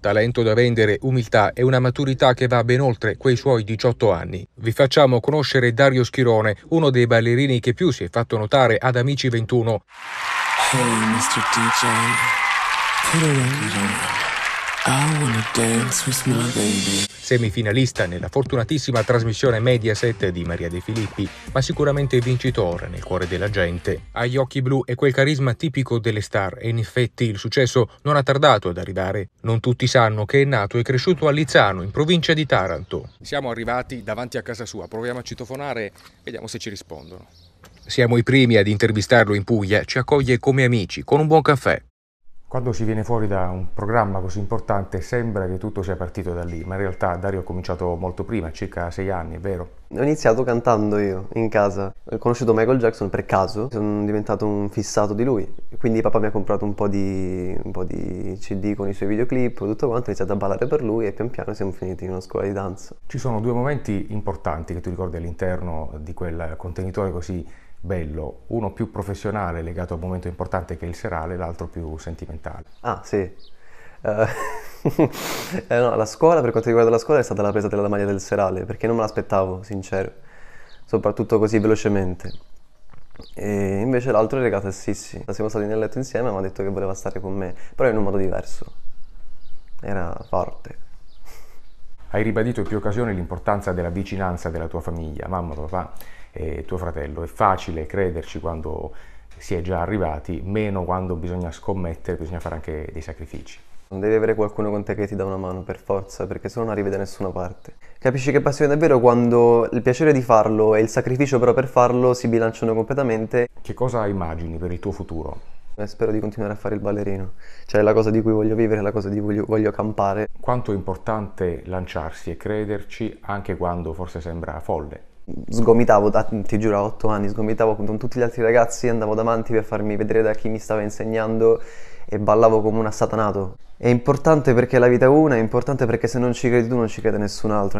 Talento da vendere, umiltà e una maturità che va ben oltre quei suoi 18 anni. Vi facciamo conoscere Dario Schirone, uno dei ballerini che più si è fatto notare ad Amici 21. Hey, Mr. DJ, put it on. Semifinalista nella fortunatissima trasmissione Mediaset di Maria De Filippi, ma sicuramente vincitore nel cuore della gente. Ha gli occhi blu e quel carisma tipico delle star e in effetti il successo non ha tardato ad arrivare. Non tutti sanno che è nato e cresciuto a Lizzano, in provincia di Taranto. Siamo arrivati davanti a casa sua, proviamo a citofonare, e vediamo se ci rispondono. Siamo i primi ad intervistarlo in Puglia, ci accoglie come amici, con un buon caffè. Quando ci viene fuori da un programma così importante sembra che tutto sia partito da lì, ma in realtà Dario ha cominciato molto prima, circa sei anni, è vero? Ho iniziato cantando io in casa. Ho conosciuto Michael Jackson per caso, sono diventato un fissato di lui. Quindi papà mi ha comprato un po' di, un po di CD con i suoi videoclip, tutto quanto, ho iniziato a ballare per lui e pian piano siamo finiti in una scuola di danza. Ci sono due momenti importanti che tu ricordi all'interno di quel contenitore così bello, uno più professionale legato a un momento importante che è il serale, l'altro più sentimentale. Ah, sì. Uh, eh, no, la scuola, per quanto riguarda la scuola, è stata la presa della maglia del serale, perché non me l'aspettavo, sincero, soprattutto così velocemente. E invece l'altro è legato a Sissi. Siamo stati nel letto insieme mi ha detto che voleva stare con me, però in un modo diverso. Era forte. Hai ribadito in più occasioni l'importanza della vicinanza della tua famiglia, mamma, papà e tuo fratello. È facile crederci quando si è già arrivati, meno quando bisogna scommettere, bisogna fare anche dei sacrifici. Non devi avere qualcuno con te che ti dà una mano per forza, perché se no non arrivi da nessuna parte. Capisci che passione davvero quando il piacere di farlo e il sacrificio però per farlo si bilanciano completamente. Che cosa immagini per il tuo futuro? Eh, spero di continuare a fare il ballerino, cioè è la cosa di cui voglio vivere, è la cosa di cui voglio, voglio campare. Quanto è importante lanciarsi e crederci anche quando forse sembra folle? sgomitavo, da, ti giuro, a otto anni, sgomitavo con tutti gli altri ragazzi, andavo davanti per farmi vedere da chi mi stava insegnando e ballavo come un assatanato. È importante perché la vita è una, è importante perché se non ci credi tu non ci crede nessun altro.